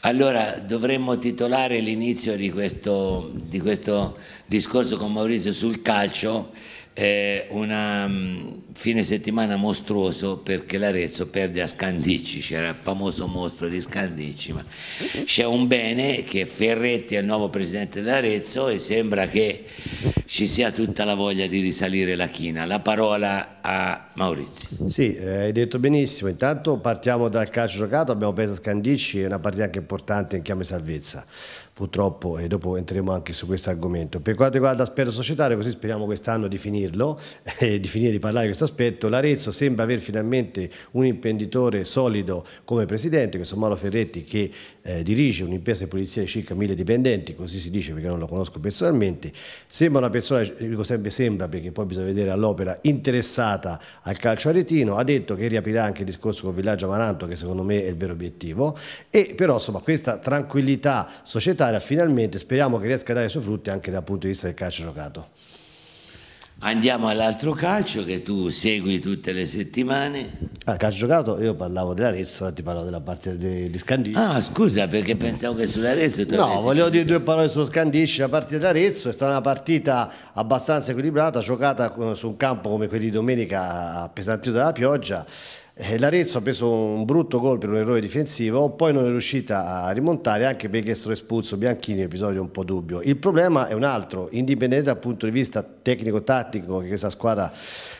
Allora dovremmo titolare l'inizio di questo, di questo, discorso con Maurizio sul calcio eh, una um, fine settimana mostruoso perché l'Arezzo perde a Scandicci, c'era il famoso mostro di Scandicci, ma c'è un bene che Ferretti è il nuovo presidente dell'Arezzo e sembra che ci sia tutta la voglia di risalire la china. La parola a Maurizio. Sì, eh, hai detto benissimo. Intanto partiamo dal calcio giocato, abbiamo preso Scandicci, è una partita anche importante in chiave salvezza, purtroppo, e dopo entreremo anche su questo argomento. Per quanto riguarda l'aspetto societario, così speriamo quest'anno di finirlo, eh, di finire di parlare di questo aspetto, l'Arezzo sembra aver finalmente un imprenditore solido come presidente, questo Mauro Ferretti, che eh, dirige un'impresa di polizia di circa mille dipendenti, così si dice perché non lo conosco personalmente, sembra una persona persona, eh, dico sempre sembra, perché poi bisogna vedere all'opera, interessata al calcio aretino, ha detto che riaprirà anche il discorso con Villaggio Amaranto, che secondo me è il vero obiettivo, e però insomma questa tranquillità societaria finalmente speriamo che riesca a dare i suoi frutti anche dal punto di vista del calcio giocato. Andiamo all'altro calcio che tu segui tutte le settimane. Ah, calcio giocato, io parlavo dell'Arezzo, ora ti parlavo della partita di, Scandisci. Ah, scusa, perché pensavo che sull'Arezzo tu No, volevo dire due parole su Scandisci. La partita dell'Arezzo è stata una partita abbastanza equilibrata, giocata eh, su un campo come quelli di domenica appesantito dalla pioggia. Eh, L'Arezzo ha preso un brutto gol per un errore difensivo, poi non è riuscita a rimontare anche perché è stato espulso Bianchini, episodio un po' dubbio. Il problema è un altro, indipendente dal punto di vista tecnico-tattico, che questa squadra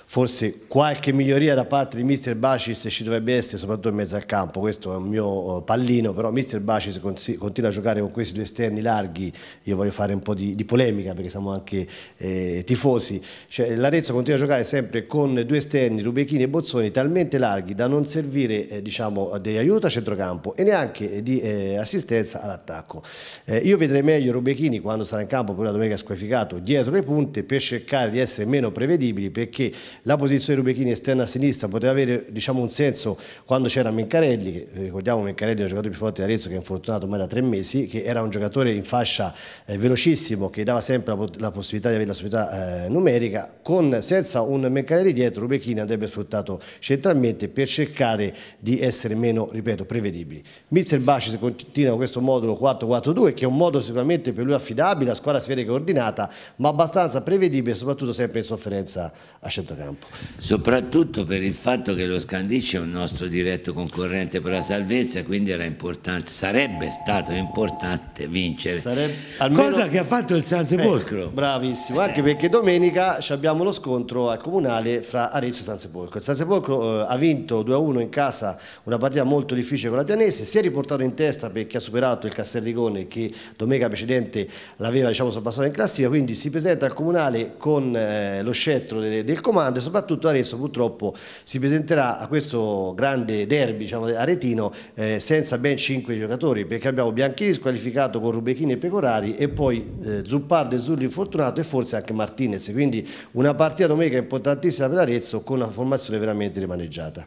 forse qualche miglioria da parte di Mister Bacis ci dovrebbe essere, soprattutto in mezzo al campo, questo è un mio eh, pallino, però Mister Bacis continua a giocare con questi due esterni larghi, io voglio fare un po' di, di polemica perché siamo anche eh, tifosi, cioè, l'Arezzo continua a giocare sempre con due esterni, Rubechini e Bozzoni, talmente larghi larghi da non servire eh, diciamo, di aiuto a centrocampo e neanche di eh, assistenza all'attacco. Eh, io vedrei meglio Rubechini quando sarà in campo, pure la domenica squalificato, dietro le punte per cercare di essere meno prevedibili perché la posizione di Rubechini esterna a sinistra poteva avere diciamo, un senso quando c'era Mencarelli, che, eh, ricordiamo Mencarelli è un giocatore più forte di Arezzo che è infortunato ormai da tre mesi, che era un giocatore in fascia eh, velocissimo che dava sempre la, la, possibilità di avere la superiorità eh, numerica, con, senza un Mencarelli dietro Rubechini andrebbe sfruttato centralmente per cercare di essere meno, ripeto, prevedibili. Mister Baci continua con questo modulo 4-4-2 che è un modo sicuramente per lui affidabile, la squadra si vede che ordinata, ma abbastanza prevedibile soprattutto sempre in sofferenza a centrocampo. Soprattutto per il fatto che lo Scandicci è un nostro diretto concorrente per la salvezza, quindi era importante, sarebbe stato importante vincere. Sarebbe, almeno... Cosa che ha fatto il San Sepolcro. Ecco, bravissimo, anche eh. perché domenica abbiamo lo scontro al comunale fra Arezzo e San Sepolcro. Il San Sepolcro eh, ha vinto vinto 2-1 in casa una partita molto difficile con la Pianese, si è riportato in testa perché ha superato il Castelricone che domenica precedente l'aveva diciamo, sorpassato in classifica, quindi si presenta al Comunale con eh, lo scettro de del comando e soprattutto adesso purtroppo si presenterà a questo grande derby diciamo, aretino eh, senza ben 5 giocatori perché abbiamo Bianchini squalificato con Rubechini e Pecorari e poi eh, Zuppardo e Zulli infortunato e forse anche Martinez, quindi una partita domenica importantissima per Arezzo con una formazione veramente rimaneggiata.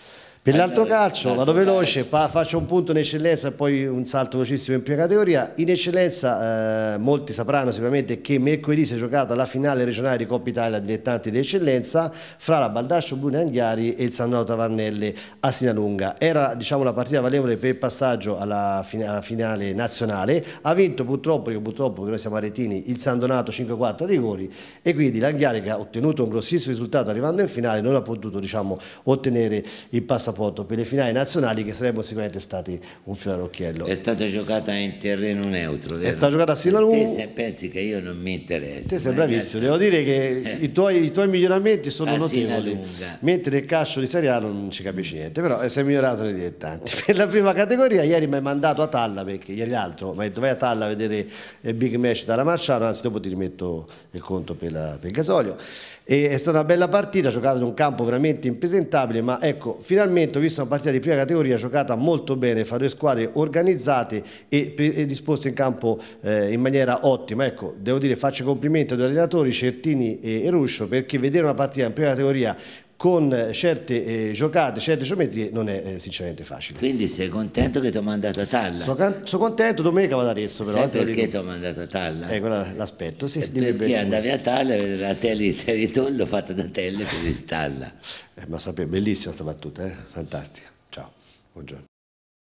Per l'altro calcio vado veloce, faccio un punto in eccellenza e poi un salto velocissimo in prima categoria. In eccellenza eh, molti sapranno sicuramente che mercoledì si è giocata la finale regionale di Coppa Italia dilettanti d'eccellenza fra la Baldaccio Brune Anghiari e il San Donato Tavarnelle a Sinalunga. Era diciamo, la partita valevole per il passaggio alla, finale nazionale. Ha vinto purtroppo, perché purtroppo noi siamo aretini, il San Donato 5-4 a rigori e quindi l'Anghiari che ha ottenuto un grossissimo risultato arrivando in finale non ha potuto diciamo, ottenere il passaggio passaporto per le finali nazionali che sarebbero sicuramente stati un fiore all'occhiello. È stata giocata in terreno neutro. Vero? È stata giocata a Silanù. Te se pensi che io non mi interessa. Te sei bravissimo, devo dire che i, tuoi, i tuoi miglioramenti sono notevoli. Mentre il calcio di Serie A non ci capisci niente, però eh, sei migliorato nei dilettanti. Per la prima categoria ieri mi hai mandato a Talla perché ieri l'altro, ma dove a Talla a vedere il eh, big match dalla Marciano, anzi dopo ti rimetto il conto per, la, per il gasolio. E è stata una bella partita, giocata in un campo veramente impresentabile, ma ecco, finalmente ho visto una partita di prima categoria giocata molto bene, fra due squadre organizzate e, e disposte in campo eh, in maniera ottima. Ecco, devo dire, faccio complimenti agli allenatori Certini e, e Ruscio perché vedere una partita in prima categoria con certe eh, giocate, certe geometrie non è eh, sinceramente facile. Quindi sei contento che ti ho mandato a Talla? Sono so contento, domenica vado ad Arezzo però. Sai eh, perché ti ho mandato a Talla? Eh, l'aspetto, sì. Perché bene. andavi a Talla, eh, la tele di Teritollo fatta da telle per il Talla. Eh, ma sapete, bellissima sta battuta, eh? fantastica. Ciao, buongiorno.